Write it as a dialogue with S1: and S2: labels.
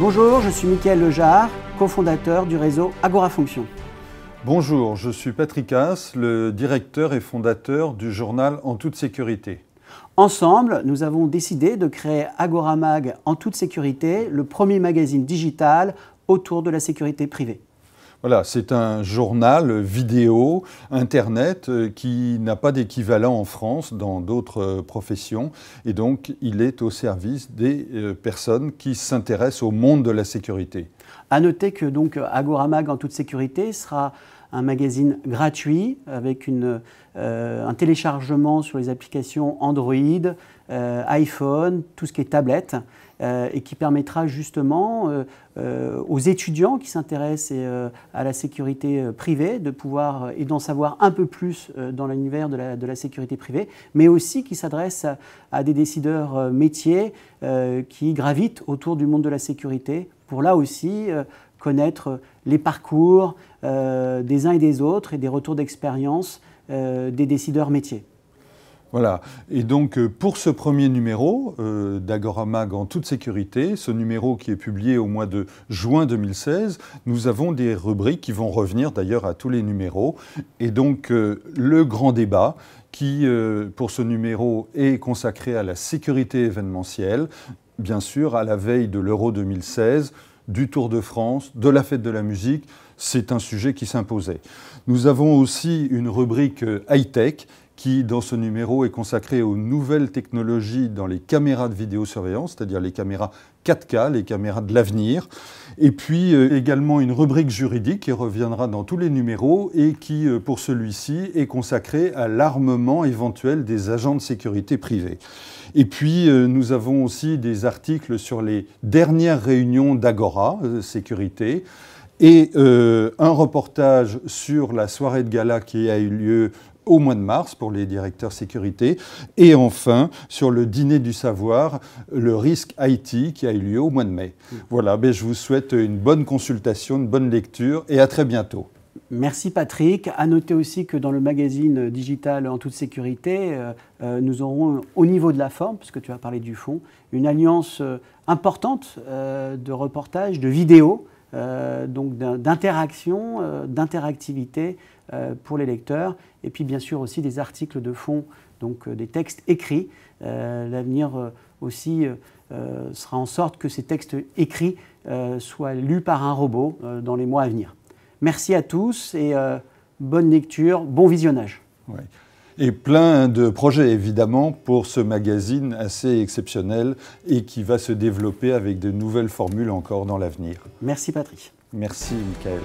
S1: Bonjour, je suis Mickaël Lejard,
S2: cofondateur du réseau
S1: Agora Fonction. Bonjour, je suis Patrick Haas, le directeur et fondateur du journal En toute sécurité. Ensemble, nous avons décidé de créer Agora Mag en
S2: toute sécurité, le premier magazine digital autour de la sécurité privée.
S1: Voilà, c'est un journal vidéo, Internet, euh, qui n'a pas d'équivalent en France dans d'autres euh, professions. Et donc, il est au service des euh, personnes qui s'intéressent au monde de la sécurité. À noter que donc Agoramag, en toute
S2: sécurité sera un magazine gratuit avec euh, un téléchargement sur les applications Android, euh, iPhone, tout ce qui est tablette, euh, et qui permettra justement aux étudiants qui s'intéressent à la sécurité privée de pouvoir et d'en savoir un peu plus dans l'univers de la, sécurité privée, mais aussi qui s'adresse à, des décideurs métiers qui gravitent autour du monde de la sécurité pour là aussi connaître euh, les parcours euh, des uns et des autres et des retours d'expérience euh, des décideurs métiers.
S1: Voilà. Et donc, pour ce premier numéro euh, Mag en toute sécurité, ce numéro qui est publié au mois de juin 2016, nous avons des rubriques qui vont revenir d'ailleurs à tous les numéros. Et donc, le grand débat qui, pour ce numéro, est consacré à la sécurité événementielle, bien sûr, à la veille de l'Euro 2016 du Tour de France, de la fête de la musique. C'est un sujet qui s'imposait. Nous avons aussi une rubrique euh, high-tech qui, dans ce numéro, est consacré aux nouvelles technologies dans les caméras de vidéosurveillance, c'est-à-dire les caméras 4K, les caméras de l'avenir. Et puis euh, également une rubrique juridique qui reviendra dans tous les numéros et qui, euh, pour celui-ci, est consacrée à l'armement éventuel des agents de sécurité privés. Et puis, euh, nous avons aussi des articles sur les dernières réunions d'Agora Sécurité et un reportage sur la soirée de gala qui a eu lieu au mois de mars pour les directeurs sécurité. Et enfin, sur le dîner du savoir, le risque IT qui a eu lieu au mois de mai. Mm. Voilà, mais ben, je vous souhaite une bonne consultation, une bonne lecture et à très bientôt.
S2: Merci Patrick. À noter aussi que dans le magazine digital en toute sécurité, euh, euh, nous aurons au niveau de la forme, puisque tu as parlé du fond, une alliance euh, importante de reportages, de vidéos euh, donc d'interaction, euh, d'interactivité euh, pour les lecteurs, et puis bien sûr aussi des articles de fond, donc des textes écrits. L'avenir aussi sera en sorte que ces textes écrits soient lus par un robot dans les mois à venir. Merci à tous et bonne lecture, bon visionnage
S1: et plein de projets évidemment pour ce magazine assez exceptionnel et qui va se développer avec de nouvelles formules encore dans l'avenir.
S2: Merci Patrick.
S1: Merci Michael.